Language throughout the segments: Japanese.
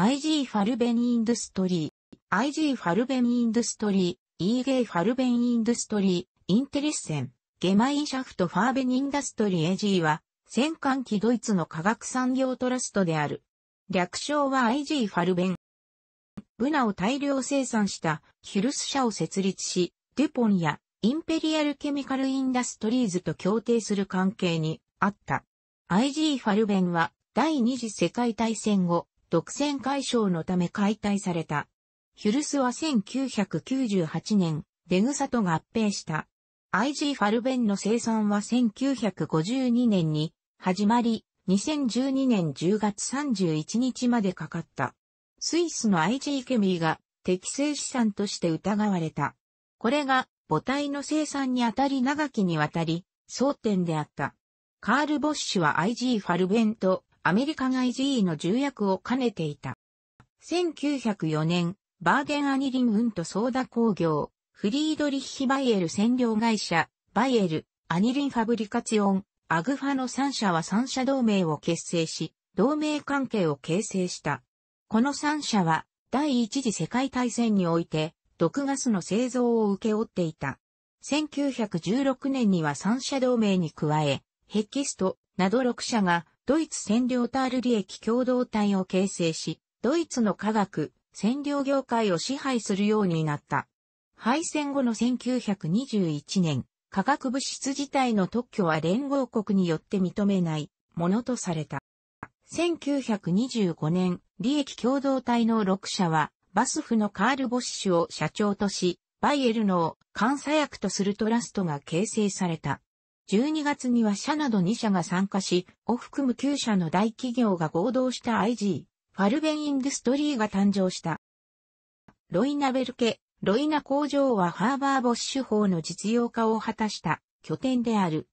IG ファルベンインドストリー、IG ファルベンインドストリー、EG ファルベンインドストリー、インテレッセン、ゲマインシャフトファーベンインダストリー AG は、戦艦機ドイツの科学産業トラストである。略称は IG ファルベン。ブナを大量生産したヒュルス社を設立し、デュポンやインペリアルケミカルインダストリーズと協定する関係にあった。IG ファルベンは第二次世界大戦後、独占解消のため解体された。ヒュルスは1998年、デグサと合併した。IG ファルベンの生産は1952年に始まり、2012年10月31日までかかった。スイスの IG ケミーが適正資産として疑われた。これが母体の生産にあたり長きにわたり争点であった。カール・ボッシュは IG ファルベンとアメリカ外 IGE の重役を兼ねていた。1904年、バーデン・アニリン・ウント・ソーダ工業、フリードリッヒ・バイエル占領会社、バイエル、アニリン・ファブリカチオン、アグファの3社は3社同盟を結成し、同盟関係を形成した。この3社は、第一次世界大戦において、毒ガスの製造を受け負っていた。1916年には3社同盟に加え、ヘキストなど6社がドイツ占領タール利益共同体を形成し、ドイツの科学、占領業界を支配するようになった。敗戦後の1921年、化学物質自体の特許は連合国によって認めないものとされた。1925年、利益共同体の6社は、バスフのカール・ボッシュを社長とし、バイエルの監査役とするトラストが形成された。12月には社など2社が参加し、を含む9社の大企業が合同した IG、ファルベンインデストリーが誕生した。ロイナベルケ、ロイナ工場はハーバーボッシュ法の実用化を果たした拠点である。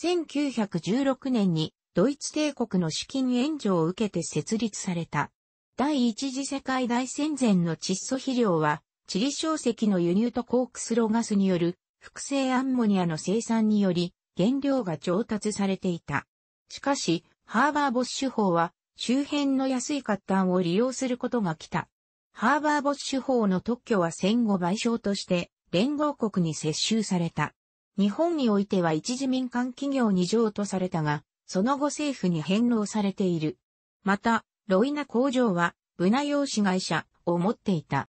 1916年にドイツ帝国の資金援助を受けて設立された。第一次世界大戦前の窒素肥料は、チリ硝石の輸入とコークスロガスによる、複製アンモニアの生産により、原料が調達されていた。しかし、ハーバーボッシュ法は周辺の安い活端を利用することが来た。ハーバーボッシュ法の特許は戦後賠償として連合国に接収された。日本においては一時民間企業に譲渡されたが、その後政府に返納されている。また、ロイナ工場は、ブナ用紙会社を持っていた。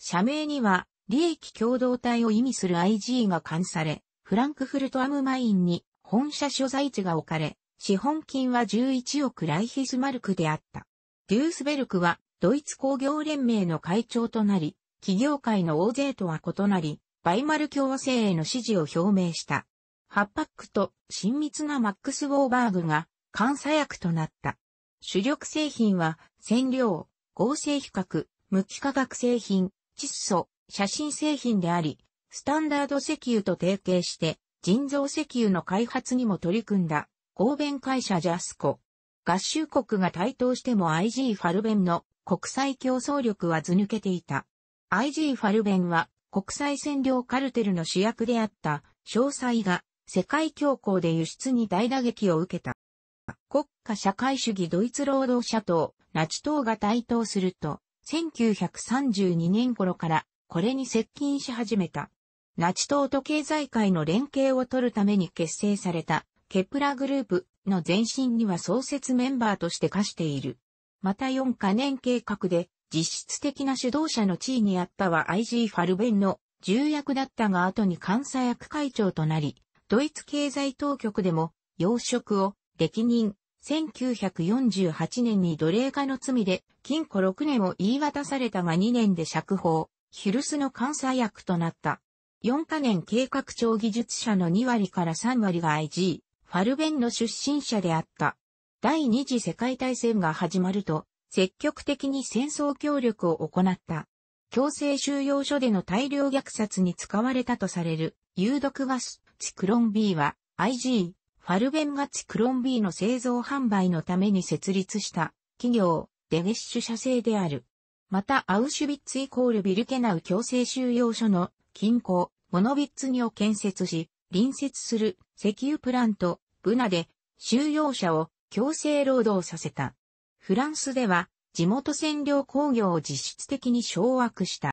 社名には、利益共同体を意味する IG が冠され、フランクフルトアムマインに本社所在地が置かれ、資本金は11億ライヒスマルクであった。デュースベルクはドイツ工業連盟の会長となり、企業界の大勢とは異なり、バイマル共和制への支持を表明した。ハッパックと親密なマックス・ウォーバーグが監査役となった。主力製品は染料、合成比較、無機化学製品、窒素、写真製品であり、スタンダード石油と提携して、人造石油の開発にも取り組んだ、合弁会社ジャスコ。合衆国が台頭しても IG ファルベンの国際競争力は図抜けていた。IG ファルベンは国際占領カルテルの主役であった詳細が世界恐慌で輸出に大打撃を受けた。国家社会主義ドイツ労働者党、ナチ党が台頭すると、1932年頃からこれに接近し始めた。ナチ党と経済界の連携を取るために結成されたケプラグループの前身には創設メンバーとして課している。また4カ年計画で実質的な主導者の地位にあったは IG ファルベンの重役だったが後に監査役会長となり、ドイツ経済当局でも要職を歴任。1948年に奴隷化の罪で禁錮6年を言い渡されたが2年で釈放、ヒルスの監査役となった。4カ年計画長技術者の2割から3割が IG、ファルベンの出身者であった。第二次世界大戦が始まると、積極的に戦争協力を行った。強制収容所での大量虐殺に使われたとされる、有毒ガス、チクロン B は、IG、ファルベンがチクロン B の製造販売のために設立した、企業、デゲッシュ社製である。また、アウシュビッツイコールビルケナウ強制収容所の、近郊、モノビッツニを建設し、隣接する石油プラント、ブナで収容者を強制労働させた。フランスでは地元占領工業を実質的に掌握した。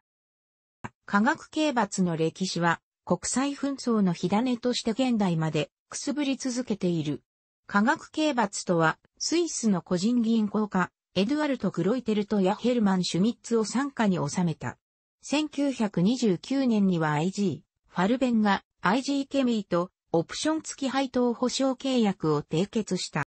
科学刑罰の歴史は国際紛争の火種として現代までくすぶり続けている。科学刑罰とはスイスの個人銀行家、エドゥアルト・グロイテルトやヘルマン・シュミッツを傘下に収めた。1929年には IG、ファルベンが IG ケミーとオプション付き配当保証契約を締結した。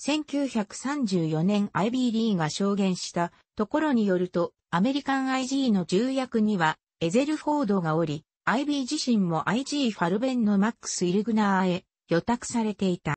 1934年 IB リーが証言したところによると、アメリカン IG の重役にはエゼルフォードがおり、IB 自身も IG ファルベンのマックス・イルグナーへ予託されていた。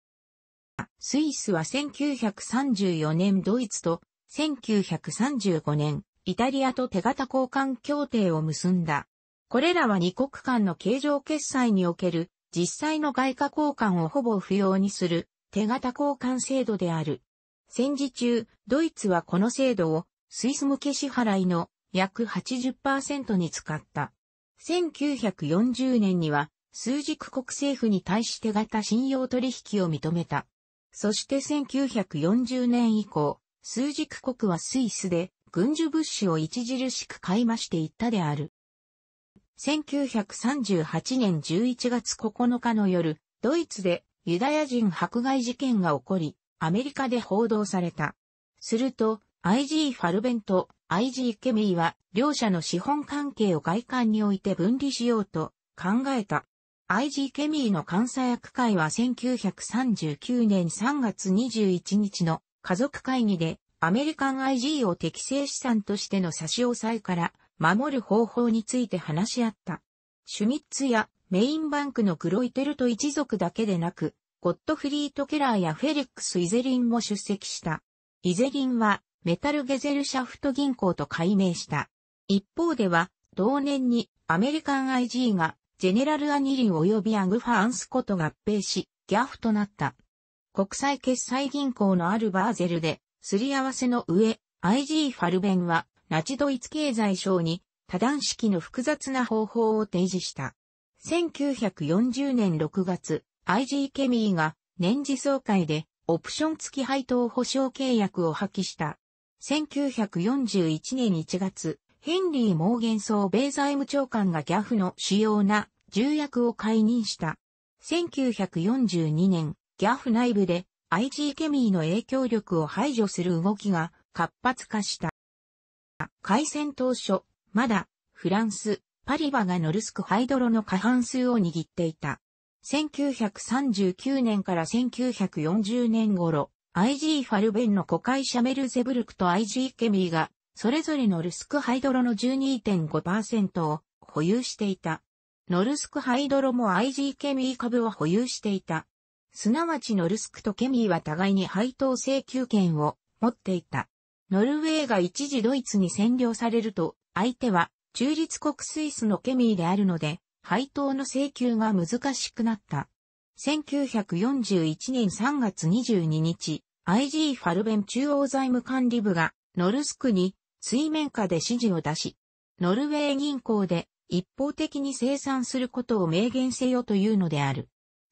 スイスは1934年ドイツと1935年イタリアと手形交換協定を結んだ。これらは二国間の形状決済における実際の外貨交換をほぼ不要にする手形交換制度である。戦時中、ドイツはこの制度をスイス向け支払いの約80%に使った。1940年には数軸国政府に対して型信用取引を認めた。そして1940年以降、数軸国はスイスで軍需物資を著しく買い増していったである。1938年11月9日の夜、ドイツでユダヤ人迫害事件が起こり、アメリカで報道された。すると、IG ファルベンと IG ケミーは両者の資本関係を外観において分離しようと考えた。IG ケミーの監査役会は1939年3月21日の家族会議でアメリカン IG を適正資産としての差し押さえから守る方法について話し合った。シュミッツやメインバンクのクロイテルト一族だけでなく、ゴッドフリート・ケラーやフェリックス・イゼリンも出席した。イゼリンはメタルゲゼルシャフト銀行と改名した。一方では、同年にアメリカン IG がジェネラルアニリン及びアグファアンスコと合併し、ギャフとなった。国際決済銀行のあるバーゼルで、すり合わせの上、IG ファルベンはナチドイツ経済省に多段式の複雑な方法を提示した。1940年6月、IG ケミーが年次総会でオプション付き配当保証契約を破棄した。1941年1月、ヘンリー・モーゲンソー米財務長官がギャフの主要な重役を解任した。1942年、ギャフ内部で IG ケミーの影響力を排除する動きが活発化した。開戦当初、まだ、フランス、パリバがノルスクハイドロの過半数を握っていた。1939年から1940年頃、IG ファルベンの古海シャメルゼブルクと IG ケミーが、それぞれノルスクハイドロの12.5%を保有していた。ノルスクハイドロも IG ケミー株を保有していた。すなわちノルスクとケミーは互いに配当請求権を持っていた。ノルウェーが一時ドイツに占領されると、相手は中立国スイスのケミーであるので、配当の請求が難しくなった。1941年3月22日、IG ファルベン中央財務管理部がノルスクに水面下で指示を出し、ノルウェー銀行で一方的に生産することを明言せよというのである。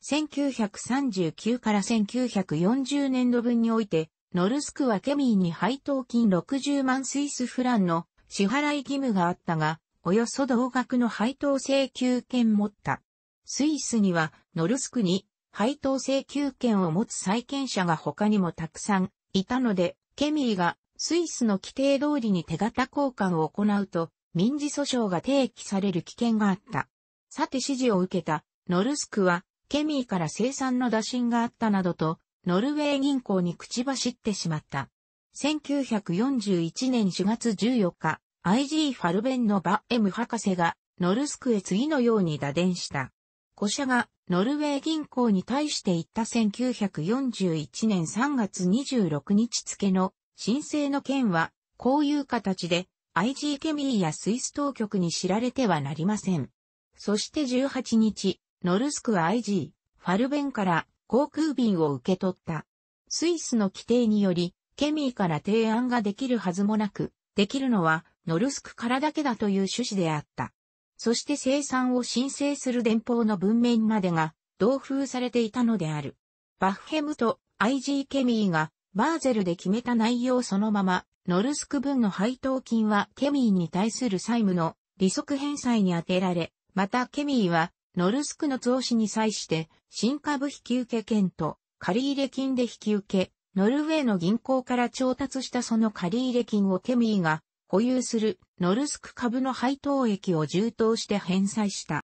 1939から1940年度分において、ノルスクはケミーに配当金60万スイスフランの支払い義務があったが、およそ同額の配当請求権持った。スイスには、ノルスクに配当請求権を持つ債権者が他にもたくさんいたので、ケミーがスイスの規定通りに手形交換を行うと、民事訴訟が提起される危険があった。さて指示を受けた、ノルスクは、ケミーから生産の打診があったなどと、ノルウェー銀行に口走ってしまった。1941年4月14日、IG ファルベンのバエム博士がノルスクへ次のように打電した。古社がノルウェー銀行に対して言った1941年3月26日付の申請の件はこういう形で IG ケミーやスイス当局に知られてはなりません。そして18日、ノルスクは IG ファルベンから航空便を受け取った。スイスの規定により、ケミーから提案ができるはずもなく、できるのはノルスクからだけだという趣旨であった。そして生産を申請する電報の文面までが同封されていたのである。バッヘムと IG ケミーがバーゼルで決めた内容そのまま、ノルスク分の配当金はケミーに対する債務の利息返済に充てられ、またケミーはノルスクの増資に際して新株引受権と借入金で引受ノルウェーの銀行から調達したその借入金をケミーが保有するノルスク株の配当益を充当して返済した。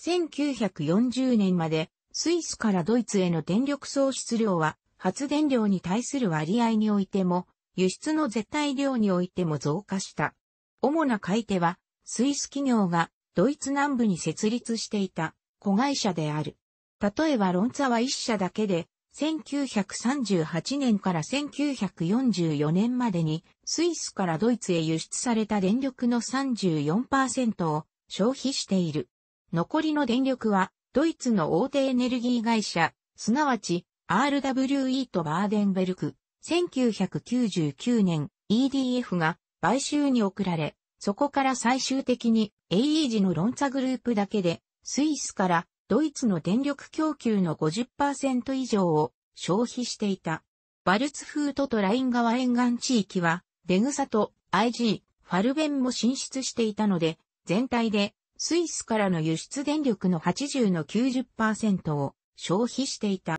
1940年までスイスからドイツへの電力喪失量は発電量に対する割合においても輸出の絶対量においても増加した。主な買い手はスイス企業がドイツ南部に設立していた子会社である。例えばロンツァは一社だけで、1938年から1944年までにスイスからドイツへ輸出された電力の34%を消費している。残りの電力はドイツの大手エネルギー会社、すなわち RWE とバーデンベルク、1999年 EDF が買収に送られ、そこから最終的に AE 時のロンツァグループだけでスイスからドイツの電力供給の50%以上を消費していた。バルツフートとライン川沿岸地域は、デグサと IG、ファルベンも進出していたので、全体でスイスからの輸出電力の80の90%を消費していた。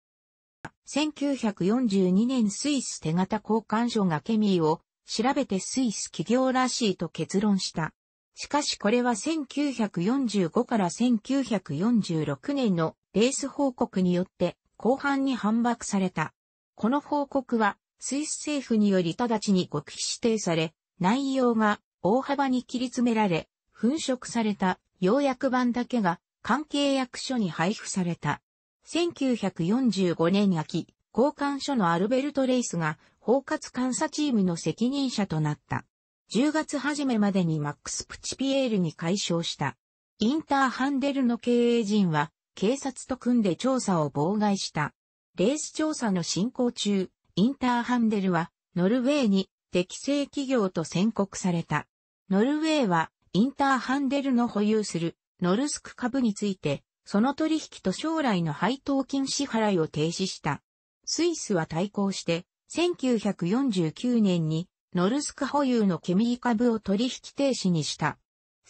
1942年スイス手形交換所がケミーを調べてスイス企業らしいと結論した。しかしこれは1945から1946年のレース報告によって後半に反駁された。この報告はスイス政府により直ちに極秘指定され、内容が大幅に切り詰められ、粉飾された要約版だけが関係役所に配布された。1945年秋、交換所のアルベルト・レイスが包括監査チームの責任者となった。10月初めまでにマックス・プチピエールに解消した。インターハンデルの経営陣は、警察と組んで調査を妨害した。レース調査の進行中、インターハンデルは、ノルウェーに適正企業と宣告された。ノルウェーは、インターハンデルの保有するノルスク株について、その取引と将来の配当金支払いを停止した。スイスは対抗して、1949年にノルスク保有のケミー株を取引停止にした。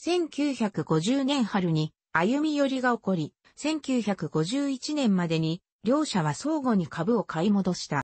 1950年春に歩み寄りが起こり、1951年までに両社は相互に株を買い戻した。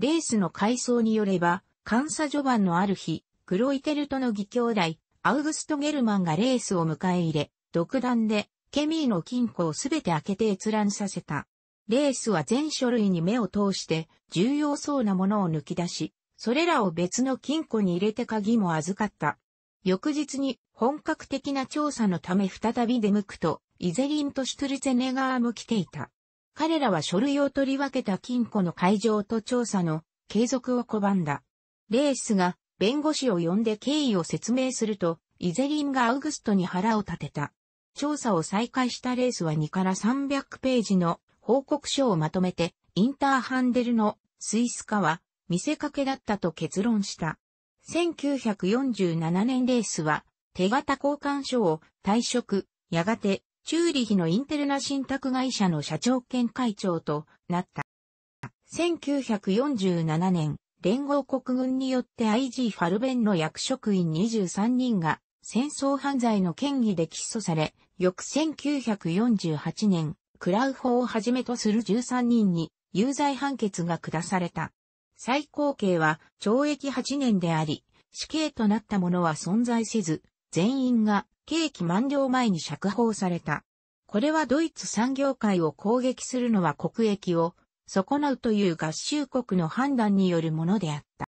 レースの回想によれば、監査序盤のある日、クロイテルトの義兄弟、アウグスト・ゲルマンがレースを迎え入れ、独断で、ケミーの金庫をすべて開けて閲覧させた。レースは全書類に目を通して、重要そうなものを抜き出し、それらを別の金庫に入れて鍵も預かった。翌日に本格的な調査のため再び出向くと、イゼリンとシュトルツェネガーも来ていた。彼らは書類を取り分けた金庫の会場と調査の継続を拒んだ。レースが弁護士を呼んで経緯を説明すると、イゼリンがアウグストに腹を立てた。調査を再開したレースは2から300ページの報告書をまとめて、インターハンデルのスイス化は見せかけだったと結論した。1947年レースは、手形交換所を退職、やがて、チューリヒのインテルナ信託会社の社長兼会長となった。1947年、連合国軍によって IG ファルベンの役職員23人が戦争犯罪の嫌疑で起訴され、翌1948年、クラウホをはじめとする13人に有罪判決が下された。最高刑は懲役8年であり、死刑となった者は存在せず、全員が刑期満了前に釈放された。これはドイツ産業界を攻撃するのは国益を損なうという合衆国の判断によるものであった。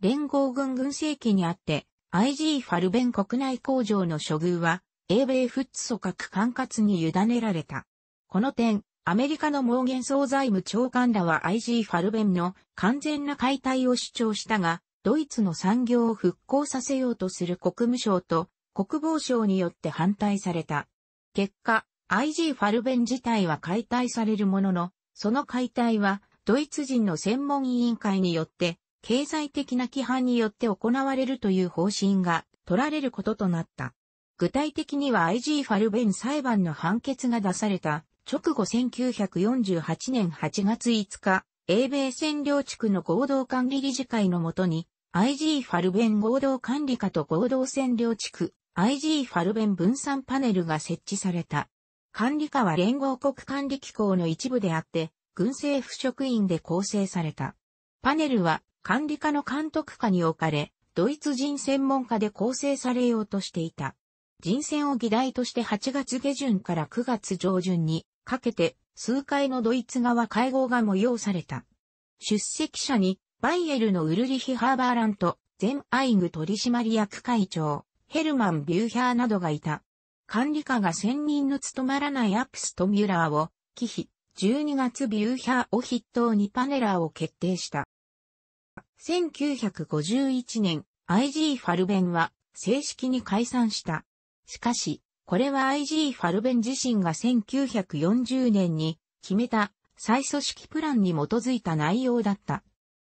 連合軍軍政権にあって、IG ファルベン国内工場の処遇は、英米フッツ組閣管轄に委ねられた。この点、アメリカの盲言総財務長官らは IG ファルベンの完全な解体を主張したが、ドイツの産業を復興させようとする国務省と国防省によって反対された。結果、IG ファルベン自体は解体されるものの、その解体はドイツ人の専門委員会によって経済的な規範によって行われるという方針が取られることとなった。具体的には IG ファルベン裁判の判決が出された直後1948年8月5日、英米占領地区の合同管理理事会のもとに、IG ファルベン合同管理下と合同占領地区、IG ファルベン分散パネルが設置された。管理下は連合国管理機構の一部であって、軍政府職員で構成された。パネルは管理下の監督下に置かれ、ドイツ人専門家で構成されようとしていた。人選を議題として8月下旬から9月上旬にかけて数回のドイツ側会合が催された。出席者にバイエルのウルリヒ・ハーバーラント、ゼンアイグ取締役会長、ヘルマン・ビューヒャーなどがいた。管理下が専任の務まらないアプスとミュラーを、忌避、12月ビューヒャーを筆頭にパネラーを決定した。1951年、IG ファルベンは正式に解散した。しかし、これは IG ファルベン自身が1940年に決めた再組織プランに基づいた内容だった。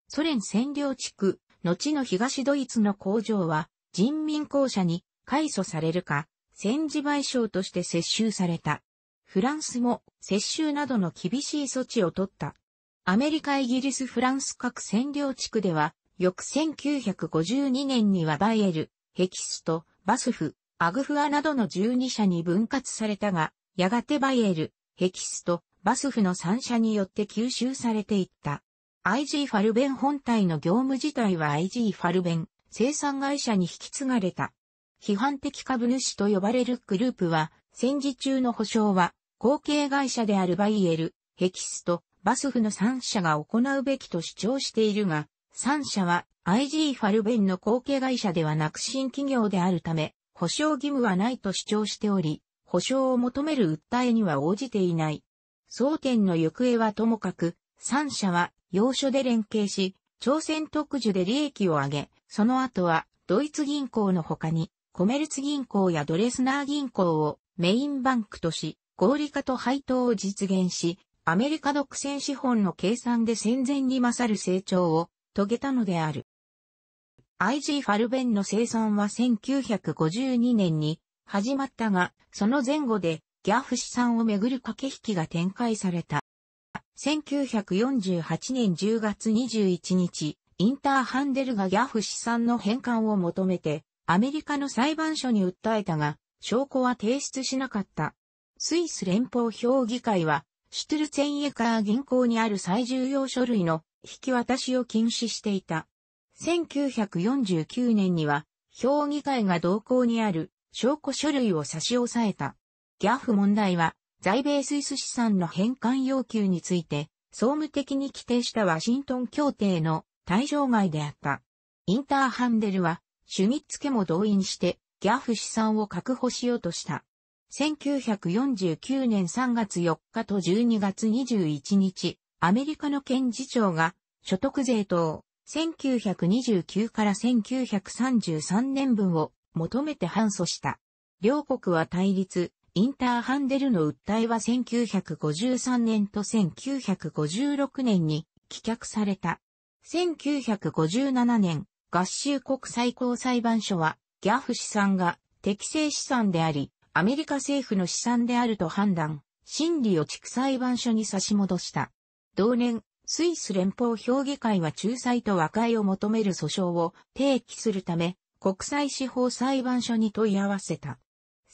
ソ連占領地区、後の東ドイツの工場は人民公社に改組されるか、戦時賠償として接収された。フランスも接収などの厳しい措置を取った。アメリカ、イギリス、フランス各占領地区では、翌1952年にはバイエル、ヘキスト、バスフ、アグフアなどの12社に分割されたが、やがてバイエル、ヘキスとバスフの3社によって吸収されていった。IG ファルベン本体の業務自体は IG ファルベン生産会社に引き継がれた。批判的株主と呼ばれるグループは、戦時中の保障は、後継会社であるバイエル、ヘキスとバスフの3社が行うべきと主張しているが、3社は IG ファルベンの後継会社ではなく新企業であるため、保証義務はないと主張しており、保証を求める訴えには応じていない。争点の行方はともかく、三社は要所で連携し、朝鮮特需で利益を上げ、その後はドイツ銀行の他に、コメルツ銀行やドレスナー銀行をメインバンクとし、合理化と配当を実現し、アメリカ独占資本の計算で戦前に勝る成長を遂げたのである。IG ファルベンの生産は1952年に始まったが、その前後でギャフ資産をめぐる駆け引きが展開された。1948年10月21日、インターハンデルがギャフ資産の返還を求めて、アメリカの裁判所に訴えたが、証拠は提出しなかった。スイス連邦評議会は、シュトゥルツェンエカー銀行にある最重要書類の引き渡しを禁止していた。1949年には、評議会が同行にある証拠書類を差し押さえた。ギャフ問題は、在米スイス資産の返還要求について、総務的に規定したワシントン協定の対象外であった。インターハンデルは、シュミッツ家も動員して、ギャフ資産を確保しようとした。1949年3月4日と12月21日、アメリカの検事長が所得税等1929から1933年分を求めて反訴した。両国は対立、インターハンデルの訴えは1953年と1956年に棄却された。1957年、合衆国最高裁判所は、ギャフ資産が適正資産であり、アメリカ政府の資産であると判断、審理を地区裁判所に差し戻した。同年、スイス連邦評議会は仲裁と和解を求める訴訟を提起するため、国際司法裁判所に問い合わせた。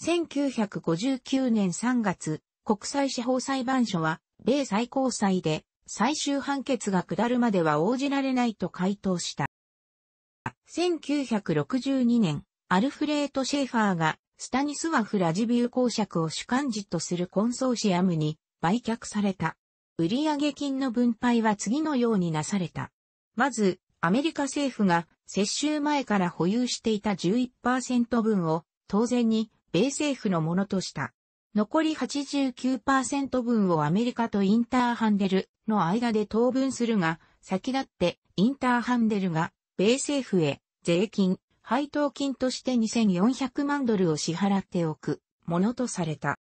1959年3月、国際司法裁判所は、米最高裁で、最終判決が下るまでは応じられないと回答した。1962年、アルフレート・シェーファーが、スタニスワフ・ラジビュー公爵を主幹事とするコンソーシアムに売却された。売上金の分配は次のようになされた。まず、アメリカ政府が接収前から保有していた11%分を当然に米政府のものとした。残り89%分をアメリカとインターハンデルの間で当分するが、先立ってインターハンデルが米政府へ税金、配当金として2400万ドルを支払っておくものとされた。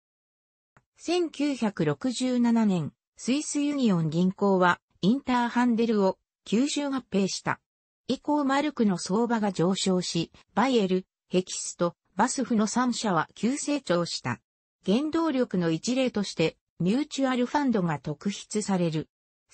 1967年、スイスユニオン銀行はインターハンデルを吸収合併した。以降マルクの相場が上昇し、バイエル、ヘキスト、バスフの3社は急成長した。原動力の一例として、ミューチュアルファンドが特筆される。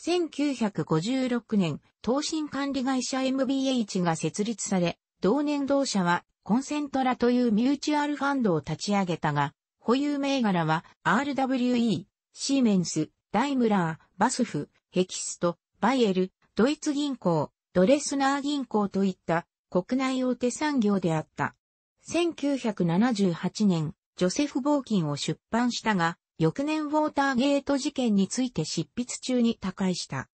1956年、投信管理会社 MBH が設立され、同年同社はコンセントラというミューチュアルファンドを立ち上げたが、保有銘柄は RWE、シーメンス、ダイムラー、バスフ、ヘキスト、バイエル、ドイツ銀行、ドレスナー銀行といった国内大手産業であった。1978年、ジョセフ・ボーキンを出版したが、翌年ウォーターゲート事件について執筆中に他界した。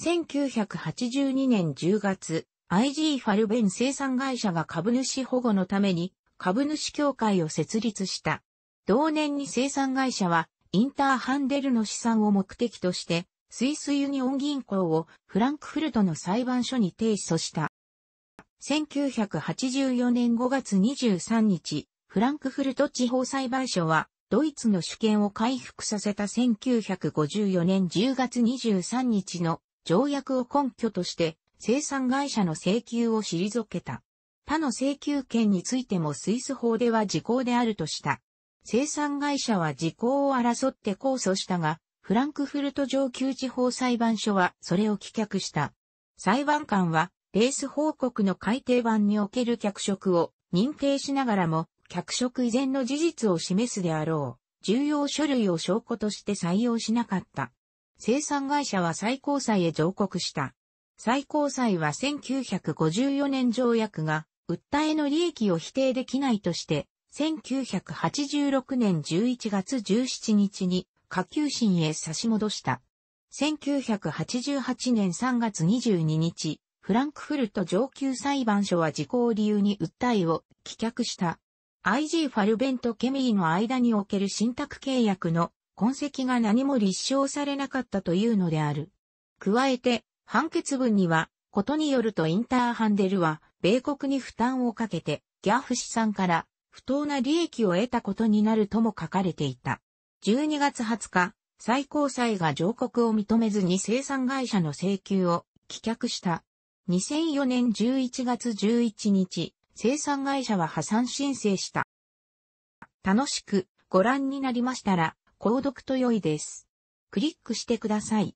1982年10月、IG ファルベン生産会社が株主保護のために株主協会を設立した。同年に生産会社はインターハンデルの資産を目的として、スイスユニオン銀行をフランクフルトの裁判所に提訴した。1984年5月23日、フランクフルト地方裁判所は、ドイツの主権を回復させた1954年10月23日の条約を根拠として、生産会社の請求を退けた。他の請求権についてもスイス法では時効であるとした。生産会社は時効を争って控訴したが、フランクフルト上級地方裁判所はそれを棄却した。裁判官は、レース報告の改定版における脚色を認定しながらも、脚色依然の事実を示すであろう、重要書類を証拠として採用しなかった。生産会社は最高裁へ上告した。最高裁は1954年条約が、訴えの利益を否定できないとして、1986年11月17日に下級審へ差し戻した。1988年3月22日、フランクフルト上級裁判所は時効を理由に訴えを棄却した。IG ファルベンとケミーの間における信託契約の痕跡が何も立証されなかったというのである。加えて、判決文には、ことによるとインターハンデルは、米国に負担をかけて、ギャフ氏さんから不当な利益を得たことになるとも書かれていた。12月20日、最高裁が上告を認めずに生産会社の請求を棄却した。2004年11月11日、生産会社は破産申請した。楽しくご覧になりましたら、購読と良いです。クリックしてください。